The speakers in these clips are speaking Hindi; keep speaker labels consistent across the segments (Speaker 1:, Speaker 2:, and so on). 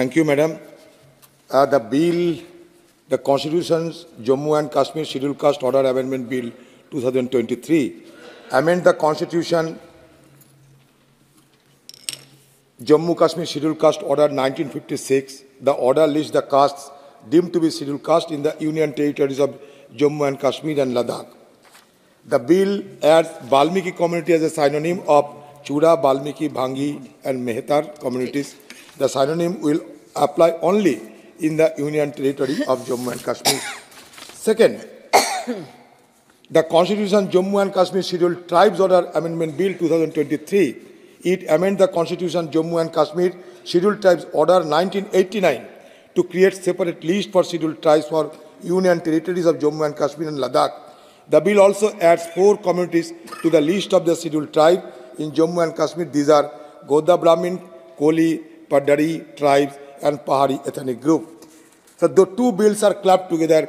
Speaker 1: Thank you, Madam. Uh, the bill, the Constitution's Jammu and Kashmir Schedule Caste Order Amendment Bill 2023, amend the Constitution Jammu Kashmir Schedule Caste Order 1956. The order lists the castes deemed to be schedule caste in the union territories of Jammu and Kashmir and Ladakh. The bill adds Balmiki community as a synonym of Chura, Balmiki, Bhangi and Mehtar communities the synonym will apply only in the Union territory of Jammu and Kashmir. Second, the Constitution Jammu and Kashmir Scheduled Tribes Order Amendment Bill 2023, it amend the Constitution Jammu and Kashmir Scheduled Tribes Order 1989 to create separate list for scheduled tribes for union territories of Jammu and Kashmir and Ladakh. The bill also adds four communities to the list of the scheduled tribe in Jammu and Kashmir. These are Godha Brahmin, Koli, Padari tribes and Pahari ethnic group. So the two bills are clubbed together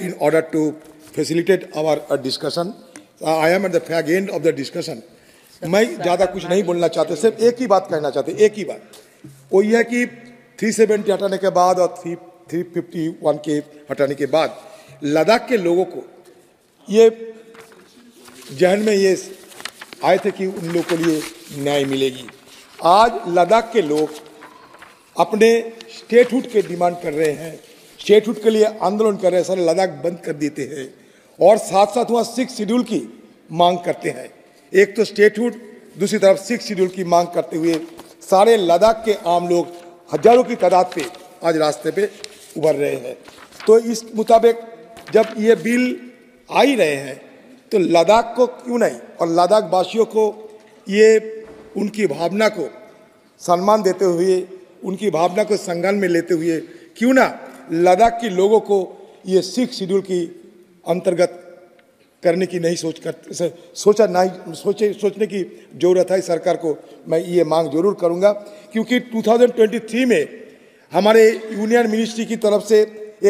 Speaker 1: in order to facilitate our uh, discussion. So I am at the fag end of the discussion. मैं ज़्यादा कुछ नहीं बोलना चाहते सिर्फ एक ही बात कहना चाहते एक ही बात वो ये है कि 370 हटाने के बाद और 351 के हटाने के बाद लद्दाख के लोगों को ये जहन में ये आए थे कि उन लोगों के लिए न्याय मिलेगी आज लद्दाख के लोग अपने स्टेटहुड के डिमांड कर रहे हैं स्टेटहुड के लिए आंदोलन कर रहे हैं सारे लद्दाख बंद कर देते हैं और साथ साथ वहाँ सिक्स शेड्यूल की मांग करते हैं एक तो स्टेटहुड दूसरी तरफ सिक्स शेड्यूल की मांग करते हुए सारे लद्दाख के आम लोग हजारों की तादाद पे आज रास्ते पे उभर रहे हैं तो इस मुताबिक जब ये बिल आ ही रहे हैं तो लद्दाख को क्यों नहीं और लद्दाख वासियों को ये उनकी भावना को सम्मान देते हुए उनकी भावना को संज्ञान में लेते हुए क्यों ना लद्दाख के लोगों को ये सिख शेड्यूल की अंतर्गत करने की नहीं सोच कर सोचा नहीं सोचे सोचने की जरूरत है सरकार को मैं ये मांग जरूर करूंगा क्योंकि 2023 में हमारे यूनियन मिनिस्ट्री की तरफ से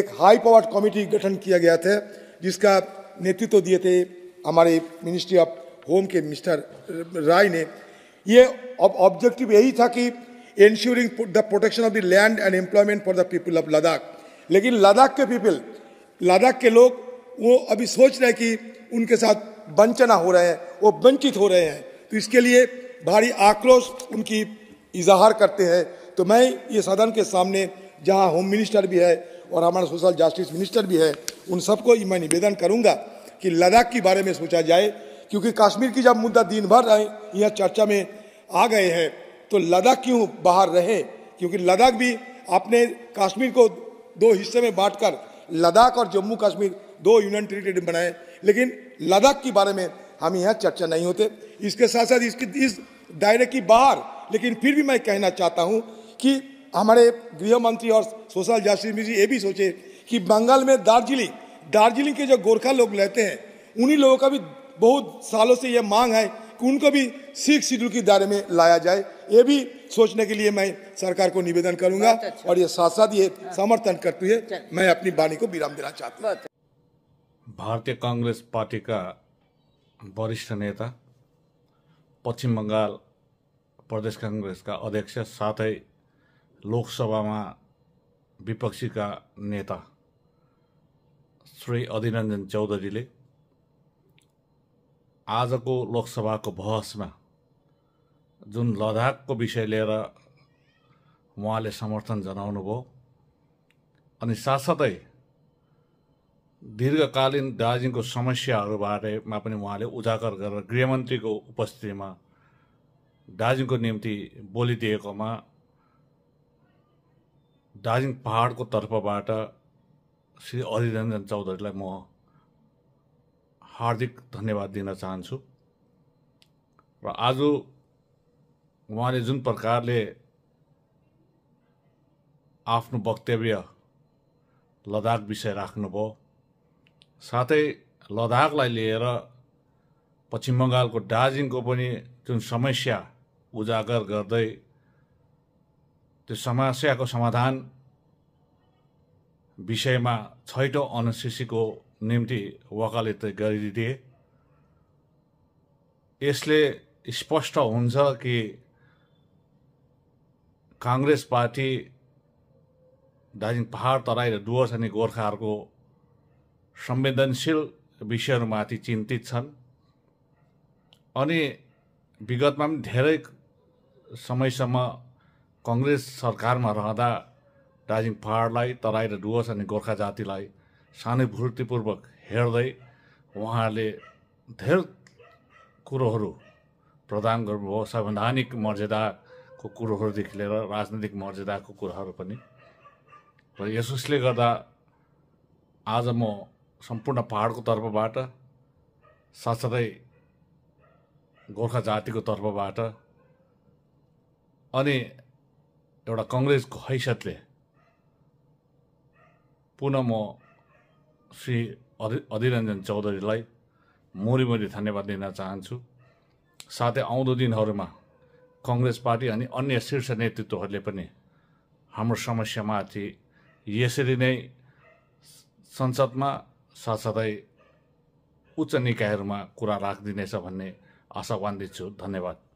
Speaker 1: एक हाई पावर कमेटी गठन किया गया था जिसका नेतृत्व तो दिए थे हमारे मिनिस्ट्री ऑफ होम के मिस्टर राय ने ये ऑब्जेक्टिव यही था कि ensuring the protection of the land and employment for the people of Ladakh. लेकिन लद्दाख के पीपल लद्दाख के लोग वो अभी सोच रहे हैं कि उनके साथ वंचना हो रहे हैं वो वंचित हो रहे हैं तो इसके लिए भारी आक्रोश उनकी इजहार करते हैं तो मैं ये सदन के सामने जहाँ होम मिनिस्टर भी है और हमारा सोशल जस्टिस मिनिस्टर भी है उन सबको मैं निवेदन करूँगा कि लद्दाख के बारे में सोचा जाए क्योंकि कश्मीर की जब मुद्दा दिन भर यहाँ चर्चा में आ गए हैं तो लद्दाख क्यों बाहर रहे क्योंकि लद्दाख भी आपने कश्मीर को दो हिस्से में बांटकर लद्दाख और जम्मू कश्मीर दो यूनियन टेरिटरी बनाए लेकिन लद्दाख के बारे में हम यहाँ चर्चा नहीं होते इसके साथ साथ इसकी इस दायरे की बाहर लेकिन फिर भी मैं कहना चाहता हूँ कि हमारे गृह मंत्री और सोशल जस्टिस मिनिस्ट्री ये भी सोचे कि बंगाल में दार्जिलिंग दार्जिलिंग के जो गोरखा लोग रहते हैं उन्हीं लोगों का भी बहुत सालों से यह मांग है कि उनको भी सिख शेड्यूल के दायरे में लाया जाए ये भी सोचने के लिए मैं सरकार को निवेदन करूंगा अच्छा। और ये साथ साथ ये हाँ। समर्थन करते हुए मैं अपनी वाणी को विराम देना
Speaker 2: चाहता हूँ अच्छा। भारतीय कांग्रेस पार्टी का वरिष्ठ नेता पश्चिम बंगाल प्रदेश कांग्रेस का अध्यक्ष साथ में विपक्षी का नेता श्री चौधरी आज को लोकसभा को बहस में जुन लद्दाखको विषय लिएर उहाँले समर्थन जनाउनुभयो अनि साथसाथै दीर्घकालीन दार्जिलिङको समस्याहरूबारेमा पनि उहाँले उजागर गरेर गृहमन्त्रीको उपस्थितिमा दार्जिलिङको निम्ति बोलिदिएकोमा दार्जिलिङ पहाडको तर्फबाट श्री अधिरञ्जन चौधरीलाई म हार्दिक धन्यवाद दिन चाहन्छु र आज उहाँले जुन प्रकारले आफ्नो वक्तव्य लद्दाख विषय राख्नुभयो साथै लद्दाखलाई लिएर पश्चिम बङ्गालको दार्जिलिङको पनि जुन समस्या उजागर गर्दै त्यो समस्याको समाधान विषयमा छैटौँ अनुसूचीको निम्ति वकालत गरिदिए यसले स्पष्ट हुन्छ कि काङ्ग्रेस पार्टी दार्जिलिङ पहाड तराई र डुवर्स अनि गोर्खाहरूको संवेदनशील विषयहरूमाथि चिन्तित छन् अनि विगतमा पनि धेरै समयसम्म कङ्ग्रेस सरकारमा रहँदा दार्जिलिङ पहाडलाई तराई र डुवर्स अनि गोर्खा जातिलाई सानुभूतिपूर्वक हेर्दै उहाँहरूले धेरै कुरोहरू प्रदान गर्नुभयो संवैधानिक मर्यादा को कुरोहरूदेखि लिएर राजनैतिक मर्यादाको कुराहरू पनि र यसोसले गर्दा आज म सम्पूर्ण पहाडको तर्फबाट साथसाथै गोर्खा जातिको तर्फबाट अनि एउटा कङ्ग्रेसको हैसियतले पुनः म श्री अधि अधिरञ्जन चौधरीलाई मोरी धन्यवाद दिन चाहन्छु साथै आउँदो दिनहरूमा कङ्ग्रेस पार्टी अनि अन्य शीर्ष नेतृत्वहरूले पनि हाम्रो समस्यामाथि यसरी नै संसदमा साथसाथै उच्च निकायहरूमा कुरा राखिदिनेछ भन्ने आशावान्वित छु धन्यवाद